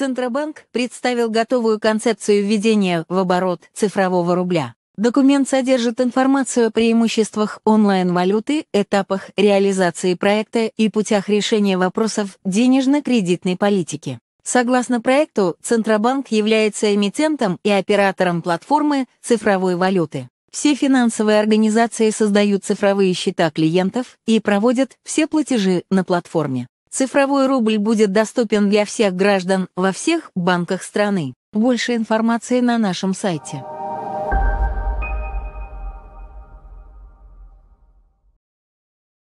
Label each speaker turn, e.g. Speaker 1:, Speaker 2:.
Speaker 1: Центробанк представил готовую концепцию введения в оборот цифрового рубля. Документ содержит информацию о преимуществах онлайн-валюты, этапах реализации проекта и путях решения вопросов денежно-кредитной политики. Согласно проекту, Центробанк является эмитентом и оператором платформы цифровой валюты. Все финансовые организации создают цифровые счета клиентов и проводят все платежи на платформе. Цифровой рубль будет доступен для всех граждан во всех банках страны. Больше информации на нашем сайте.